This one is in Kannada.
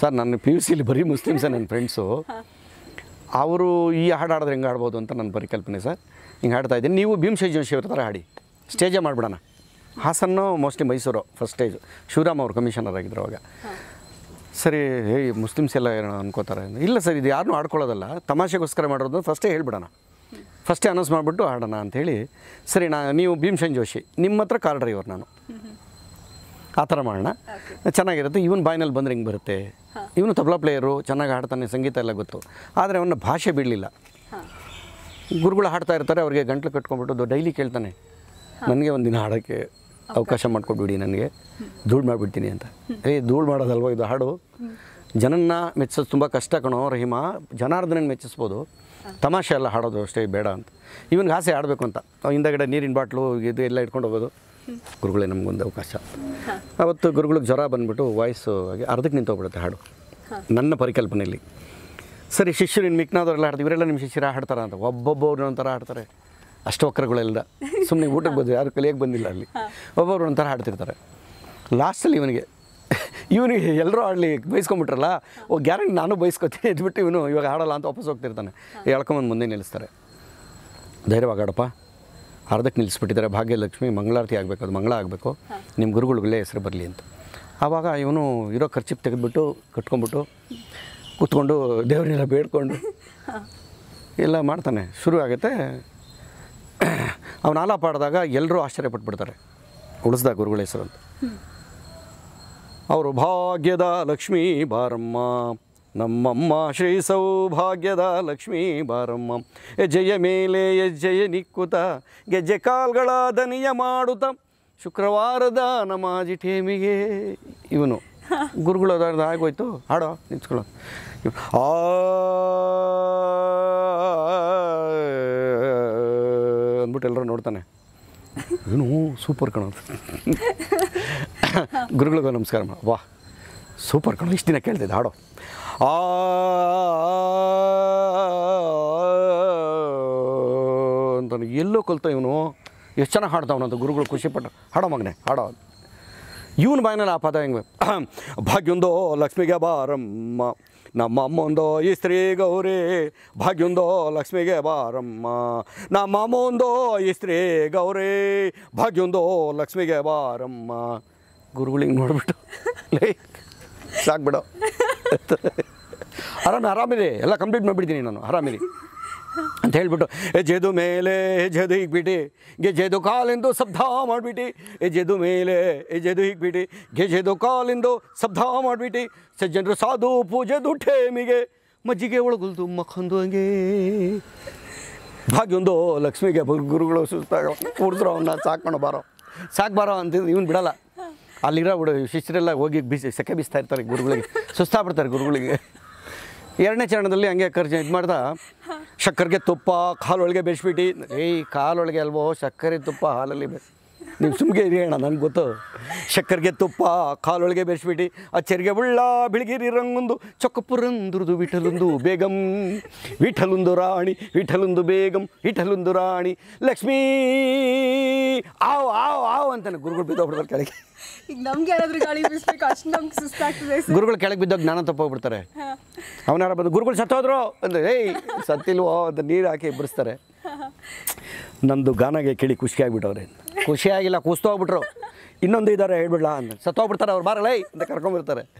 ಸರ್ ನನ್ನ ಪಿ ಯು ಸಿಲಿ ಬರೀ ಮುಸ್ಲಿಮ್ಸೇ ನನ್ನ ಫ್ರೆಂಡ್ಸು ಅವರು ಈ ಹಾಡು ಹಾಡಿದ್ರೆ ಹೆಂಗೆ ಆಡ್ಬೋದು ಅಂತ ನನ್ನ ಪರಿಕಲ್ಪನೆ ಸರ್ ಹಿಂಗೆ ಹಾಡ್ತಾ ಇದ್ದೀನಿ ನೀವು ಭೀಮಶೈ ಜೋಶಿ ಅವ್ರ ಥರ ಹಾಡಿ ಸ್ಟೇಜೇ ಮಾಡಿಬಿಡೋಣ ಹಾಸನ್ನು mostly Mysuru first stage Shivaram ಅವರು ಕಮಿಷನರ್ ಆಗಿದ್ರು ಅವಾಗ ಸರಿ ಹೇ ಮುಸ್ಲಿಮ್ಸ್ ಎಲ್ಲ ಏನೋ ಅನ್ಕೋತಾರೆ ಇಲ್ಲ ಸರ್ ಇದು ಯಾರನ್ನೂ ಆಡ್ಕೊಳ್ಳೋದಲ್ಲ ತಮಾಷೆಗೋಸ್ಕರ ಮಾಡೋದು ಫಸ್ಟೇ ಹೇಳ್ಬಿಡೋಣ ಫಸ್ಟೇ ಅನೌನ್ಸ್ ಮಾಡಿಬಿಟ್ಟು ಹಾಡೋಣ ಅಂಥೇಳಿ ಸರಿ ನಾ ನೀವು ಭೀಮಶನ್ ಜೋಶಿ ನಿಮ್ಮ ಹತ್ರ ಕಾರ್ ಡ್ರೈವರ್ ನಾನು ಆ ಥರ ಮಾಡೋಣ ಚೆನ್ನಾಗಿರುತ್ತೆ ಇವನು ಬಾಯ್ನಲ್ಲಿ ಬಂದರೆ ಹಿಂಗೆ ಬರುತ್ತೆ ಇವನು ತಬಲಾ ಪ್ಲೇಯರು ಚೆನ್ನಾಗಿ ಹಾಡ್ತಾನೆ ಸಂಗೀತ ಎಲ್ಲ ಗೊತ್ತು ಆದರೆ ಅವನ ಭಾಷೆ ಬಿಡಲಿಲ್ಲ ಗುರುಗಳು ಹಾಡ್ತಾ ಇರ್ತಾರೆ ಅವ್ರಿಗೆ ಗಂಟ್ಲು ಕಟ್ಕೊಂಡ್ಬಿಟ್ಟು ಡೈಲಿ ಕೇಳ್ತಾನೆ ನನಗೆ ಒಂದು ದಿನ ಹಾಡೋಕ್ಕೆ ಅವಕಾಶ ಮಾಡ್ಕೊಡ್ಬಿಡಿ ನನಗೆ ಧೂಳು ಮಾಡಿಬಿಡ್ತೀನಿ ಅಂತ ಏಯ್ ಧೂಳು ಮಾಡೋದಲ್ವ ಇದು ಹಾಡು ಜನನ್ನ ಮೆಚ್ಚಿಸೋದು ತುಂಬ ಕಷ್ಟ ಕಣೋ ರಹಿಮ ಜನಾರ್ದನ ಮೆಚ್ಚಿಸ್ಬೋದು ತಮಾಷೆ ಎಲ್ಲ ಹಾಡೋದು ಅಷ್ಟೇ ಬೇಡ ಅಂತ ಇವನಿಗೆ ಆಸೆ ಆಡಬೇಕು ಅಂತ ಹಿಂದಗಡೆ ನೀರಿನ ಬಾಟ್ಲು ಇದು ಎಲ್ಲ ಇಟ್ಕೊಂಡು ಹೋಗೋದು ಗುರುಗಳೇ ನಮಗೊಂದು ಅವಕಾಶ ಆವತ್ತು ಗುರುಗಳಿಗೆ ಜ್ವರ ಬಂದ್ಬಿಟ್ಟು ವಾಯ್ಸು ಆಗಿ ಅರ್ಧಕ್ಕೆ ನಿಂತೋಗ್ಬಿಡುತ್ತೆ ಹಾಡು ನನ್ನ ಪರಿಕಲ್ಪನೆಯಲ್ಲಿ ಸರಿ ಶಿಷ್ಯರು ಇನ್ನು ಮಿಕ್ನಾದವರೆಲ್ಲ ಹಾಡ್ತೀವಿ ಇವರೆಲ್ಲ ನಿಮ್ಮ ಶಿಷ್ಯರ ಹಾಡ್ತಾರೆ ಅಂತ ಒಬ್ಬೊಬ್ಬರು ಒಂಥರ ಹಾಡ್ತಾರೆ ವಕ್ರಗಳೆಲ್ಲ ಸುಮ್ಮನೆ ಊಟಕ್ಕೆ ಬಂದು ಯಾರು ಕಲಿಯೋಕ್ಕೆ ಬಂದಿಲ್ಲ ಅಲ್ಲಿ ಒಬ್ಬೊಬ್ರು ಒಂಥರ ಹಾಡ್ತಿರ್ತಾರೆ ಲಾಸ್ಟಲ್ಲಿ ಇವನಿಗೆ ಇವನಿಗೆ ಎಲ್ಲರೂ ಆಡಲಿ ಬಯಸ್ಕೊಂಬಿಟ್ರಲ್ಲ ಓ ಗ್ಯಾರಂಟಿ ನಾನು ಬಯಸ್ಕೊತೀನಿ ಇದ್ಬಿಟ್ಟು ಇವನು ಇವಾಗ ಹಾಡಲ್ಲ ಅಂತ ವಾಪಸ್ ಹೋಗ್ತಿರ್ತಾನೆ ಹೇಳ್ಕೊಂಬಂದು ಮುಂದೆ ನಿಲ್ಲಿಸ್ತಾರೆ ಧೈರ್ಯವಾಗಿ ಅರ್ಧಕ್ಕೆ ನಿಲ್ಲಿಸ್ಬಿಟ್ಟಿದ್ದಾರೆ ಭಾಗ್ಯಲಕ್ಷ್ಮಿ ಮಂಗಳಾರತಿ ಆಗಬೇಕು ಅದು ಮಂಗಳ ಆಗಬೇಕು ನಿಮ್ಮ ಗುರುಗಳಿಗೆಲ್ಲೇ ಹೆಸರು ಬರಲಿ ಅಂತ ಆವಾಗ ಇವನು ಇರೋ ಖರ್ಚಿಪ್ ತೆಗೆದ್ಬಿಟ್ಟು ಕಟ್ಕೊಂಡ್ಬಿಟ್ಟು ಕೂತ್ಕೊಂಡು ದೇವರೆಲ್ಲ ಬೇಡ್ಕೊಂಡು ಎಲ್ಲ ಮಾಡ್ತಾನೆ ಶುರು ಆಗುತ್ತೆ ಅವನ ಆಲಾಪ ಎಲ್ಲರೂ ಆಶ್ಚರ್ಯಪಟ್ಬಿಡ್ತಾರೆ ಉಳಿಸ್ದ ಗುರುಗಳ ಹೆಸರು ಅಂತ ಅವರು ಭಾಗ್ಯದ ಲಕ್ಷ್ಮೀ ಬಾರಮ್ಮ ನಮ್ಮಮ್ಮ ಶ್ರೀ ಸೌಭಾಗ್ಯದ ಲಕ್ಷ್ಮೀ ಬಾರಮ್ಮ ಹೆಜ್ಜೆಯ ಮೇಲೆ ಹೆಜ್ಜೆಯ ನಿಕ್ಕುತ ಗೆಜ್ಜೆ ಕಾಲ್ಗಳ ದನಿಯ ಮಾಡುತ್ತ ಶುಕ್ರವಾರದ ನಮಾಜಿ ಟೇಮಿಗೆ ಇವನು ಗುರುಗಳು ಆಗೋಯ್ತು ಹಾಡೋ ನಿಂತ್ಕೊಳ ಆ ಅಂದ್ಬಿಟ್ಟು ಎಲ್ಲರೂ ನೋಡ್ತಾನೆ ಇವನು ಸೂಪರ್ ಕಣ ಗುರುಗಳಿಗೂ ನಮಸ್ಕಾರ ಮಾಡ ವಾಹ್ ಸೂಪರ್ ಕಣ ಇಷ್ಟು ದಿನ ಕೇಳ್ತಿದ್ದೆ ಹಾಡು ಆ ಎಲ್ಲೋ ಕಲ್ತ ಇವನು ಎಷ್ಟು ಚೆನ್ನಾಗಿ ಹಾಡ್ತಾವನಂತ ಗುರುಗಳು ಖುಷಿಪಟ್ಟು ಹಾಡೋ ಮಗನೆ ಹಾಡೋ ಇವನು ಬಾಯಿನಲ್ಲಿ ಆ ಪದ ಹೆಂಗೆ ಭಾಗ್ಯೊಂದೋ ಲಕ್ಷ್ಮಿಗೆ ಬಾರಮ್ಮ ನಮ್ಮ ಅಮ್ಮೊಂದೋ ಈ ಸ್ತ್ರೀ ಗೌರಿ ಭಾಗ್ಯೊಂದೋ ಲಕ್ಷ್ಮಿಗೆ ಬಾರಮ್ಮ ನಮ್ಮ ಅಮ್ಮೊಂದೋ ಈ ಸ್ತ್ರೀ ಗೌರಿ ಭಾಗ್ಯೊಂದೋ ಲಕ್ಷ್ಮಿಗೆ ಬಾರಮ್ಮ ಗುರುಗಳಿಗೆ ನೋಡ್ಬಿಟ್ಟು ಲೈಕ್ ಸಾಕು ಬಿಡು ಆರಾಮ ಆರಾಮಿರಿ ಎಲ್ಲ ಕಂಪ್ಲೀಟ್ ಮಾಡಿಬಿಡ್ತೀನಿ ನಾನು ಆರಾಮಿರಿ ಅಂತ ಹೇಳಿಬಿಟ್ಟು ಜೇದು ಮೇಲೆ ಎಜೆದು ಜೇದು ಗೆಜೆದು ಕಾಲಿಂದು ಶಬ್ದ ಮಾಡಿಬಿಟ್ಟು ಜೇದು ಮೇಲೆ ಎಜೆದು ಗೆ ಜೇದು ಕಾಲಿಂದು ಶಬ್ದ ಮಾಡಿಬಿಟ್ಟು ಸಜ್ಜನರು ಸಾಧು ಪೂಜೆದು ಮಿಗೆ ಮಜ್ಜಿಗೆ ಒಳಗುಲ್ದು ಮಕ್ಕಂದು ಹಂಗೆ ಒಂದು ಲಕ್ಷ್ಮಿಗೆ ಗುರುಗಳು ಸುಸ್ತಾಗ ಕೂಡಿದ್ರು ಅವನ್ನ ಸಾಕೊಂಡು ಬಾರೋ ಸಾಕು ಬಾರೋ ಅಂತ ಇವನು ಬಿಡಲ್ಲ ಅಲ್ಲಿರೋ ಶಿಷ್ಯರೆಲ್ಲ ಹೋಗಿ ಬಿಸಿ ಸೆಕೆ ಬಿಸ್ತಾ ಇರ್ತಾರೆ ಗುರುಗಳಿಗೆ ಸುಸ್ತಾಗ್ಬಿಡ್ತಾರೆ ಗುರುಗಳಿಗೆ ಎರಡನೇ ಚರಣದಲ್ಲಿ ಹಂಗೆ ಖರ್ಚು ಇದು ಮಾಡ್ದ ಸಕ್ಕರೆಗೆ ತುಪ್ಪ ಕಾಲೊಳಗೆ ಬೆಳೆಸ್ಬಿಟ್ಟು ಏಯ್ ಕಾಲೊಳಗೆ ಅಲ್ವೋ ಸಕ್ಕರೆ ತುಪ್ಪ ಹಾಲಲ್ಲಿ ಬೆಳೆಸಿ ನೀವು ಸುಮ್ಗೆ ಇರಿ ಅಣ್ಣ ನನಗೆ ಗೊತ್ತು ಶಕ್ಕರ್ಗೆ ತುಪ್ಪ ಕಾಲೊಳಗೆ ಆ ಅಚ್ಚರಿಗೆ ಉಳ್ಳ ಬಿಳಿಗಿರಿ ರಂಗೊಂದು ಚೊಕ್ಕಪುರಂದುರ್ದು ವಿಠಲೊಂದು ಬೇಗಂ ವಿಠಲೊಂದು ರಾಣಿ ವಿಠಲೊಂದು ಬೇಗಂ ವಿಠಲೊಂದು ರಾಣಿ ಲಕ್ಷ್ಮೀ ಆವ್ ಆವ್ ಆವ್ ಅಂತ ಗುರುಗಳು ಬಿದ್ದೋಗ್ಬಿಡ್ತಾರೆ ಕೆಳಗೆ ಈಗ ನಮ್ಗೆ ಗುರುಗಳು ಕೆಳಗೆ ಬಿದ್ದಾಗ ಜ್ಞಾನ ತಪ್ಪೋಗ್ಬಿಡ್ತಾರೆ ಅವನಾರ ಬಂದು ಗುರುಗಳು ಸತ್ತೋದ್ರು ಅಂದ್ರೆ ಏಯ್ ಸತ್ತಿಲ್ವೋ ಅಂತ ನೀರು ಹಾಕಿ ಎಬ್ಬರಿಸ್ತಾರೆ ನಮ್ಮದು ಗಾನಗೆ ಕೇಳಿ ಖುಷಿಯಾಗ್ಬಿಟ್ಟವ್ರೆ ಖುಷಿಯಾಗಿಲ್ಲ ಕೂಸ್ತೋಗ್ಬಿಟ್ರು ಇನ್ನೊಂದು ಇದಾರೆ ಹೇಳ್ಬಿಡ್ಲಾ ಅಂತ ಸತ್ತೋಗ್ಬಿಡ್ತಾರೆ ಅವ್ರು ಬಾರಲೈ ಅಂತ ಕರ್ಕೊಂಡ್ಬಿಡ್ತಾರೆ